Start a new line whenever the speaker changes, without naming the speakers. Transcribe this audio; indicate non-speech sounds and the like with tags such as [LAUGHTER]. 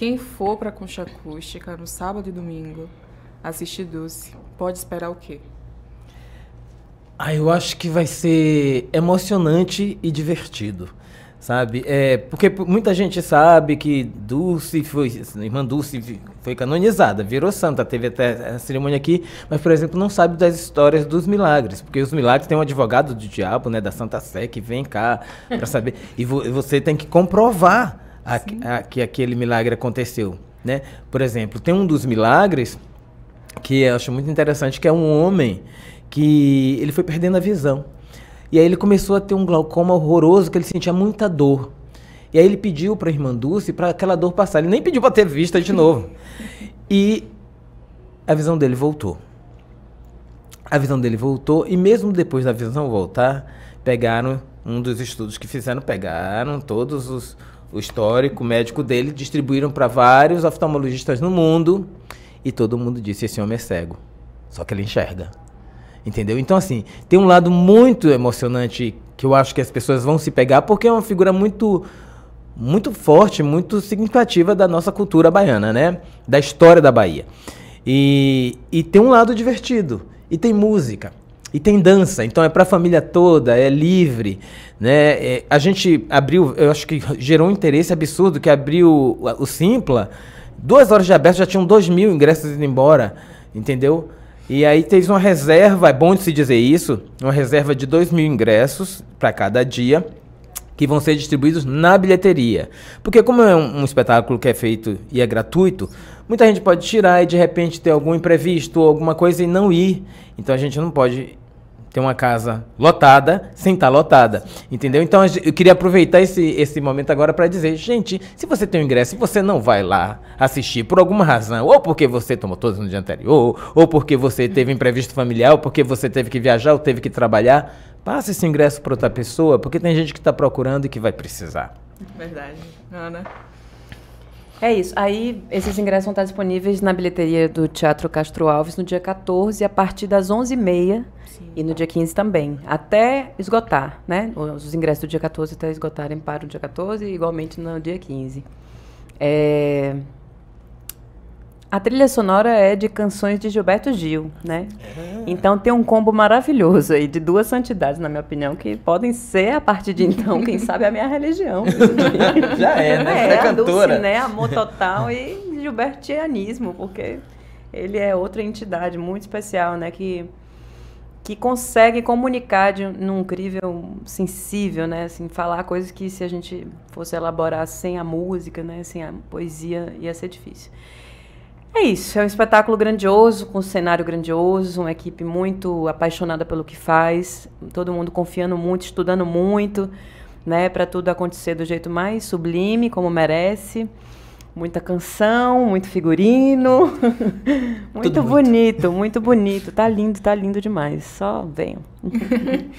Quem for para a Concha Acústica no sábado e domingo assistir Dulce, pode esperar o quê?
Ah, eu acho que vai ser emocionante e divertido, sabe? É, porque muita gente sabe que Dulce foi, irmã Dulce foi canonizada, virou santa, teve até a cerimônia aqui, mas, por exemplo, não sabe das histórias dos milagres, porque os milagres tem um advogado do diabo, né, da Santa Sé, que vem cá para saber, e vo você tem que comprovar a, a, que aquele milagre aconteceu, né? Por exemplo, tem um dos milagres que eu acho muito interessante, que é um homem que ele foi perdendo a visão. E aí ele começou a ter um glaucoma horroroso, que ele sentia muita dor. E aí ele pediu para a irmã Dulce para aquela dor passar. Ele nem pediu para ter vista de novo. [LAUGHS] e a visão dele voltou. A visão dele voltou e mesmo depois da visão voltar, pegaram um dos estudos que fizeram, pegaram todos os o histórico médico dele, distribuíram para vários oftalmologistas no mundo e todo mundo disse: esse homem é cego, só que ele enxerga. Entendeu? Então, assim, tem um lado muito emocionante que eu acho que as pessoas vão se pegar, porque é uma figura muito muito forte, muito significativa da nossa cultura baiana, né? Da história da Bahia. E, e tem um lado divertido. E tem música. E tem dança, então é para a família toda, é livre, né? É, a gente abriu, eu acho que gerou um interesse absurdo que abriu o, Simpla, duas horas de aberto já tinham dois mil ingressos indo embora, entendeu? E aí teve uma reserva, é bom de se dizer isso, uma reserva de dois mil ingressos para cada dia que vão ser distribuídos na bilheteria. Porque como é um, um, espetáculo que é feito e é gratuito, muita gente pode tirar e de repente ter algum imprevisto ou alguma coisa e não ir. Então a gente não pode ter uma casa lotada sem estar tá lotada, entendeu? Então eu queria aproveitar esse, esse momento agora para dizer, gente, se você tem um ingresso e você não vai lá assistir por alguma razão, ou porque você tomou todos no dia anterior, ou porque você teve imprevisto familiar, ou porque você teve que viajar, ou teve que trabalhar, passe esse ingresso para outra pessoa, porque tem gente que está procurando e que vai precisar. Verdade,
Ana. É isso. Aí esses ingressos vão estar disponíveis na bilheteria do Teatro Castro Alves no dia 14, a partir das 11h30 Sim. e no dia 15 também, até esgotar, né? Os ingressos do dia 14 até esgotarem para o dia 14 e igualmente no dia 15. É... A trilha sonora é de canções de Gilberto Gil, né? É. Então tem um combo maravilhoso aí de duas santidades, na minha opinião, que podem ser a partir de então, quem [LAUGHS] sabe, a minha religião.
[LAUGHS] Já é, né? É, é cantora. Dulce, né? Amor total
e Gilbertianismo, porque ele é outra entidade muito especial, né? Que que consegue comunicar de num incrível sensível, né? Assim, falar coisas que se a gente fosse elaborar sem a música, né? Sem a poesia, ia ser difícil. É isso, é um espetáculo grandioso, com um cenário grandioso, uma equipe muito apaixonada pelo que faz, todo mundo confiando muito, estudando muito, né, para tudo acontecer do jeito mais sublime, como merece. Muita canção, muito figurino. [LAUGHS] muito tudo bonito, muito. muito bonito. Tá lindo, tá lindo demais. Só venham. [LAUGHS]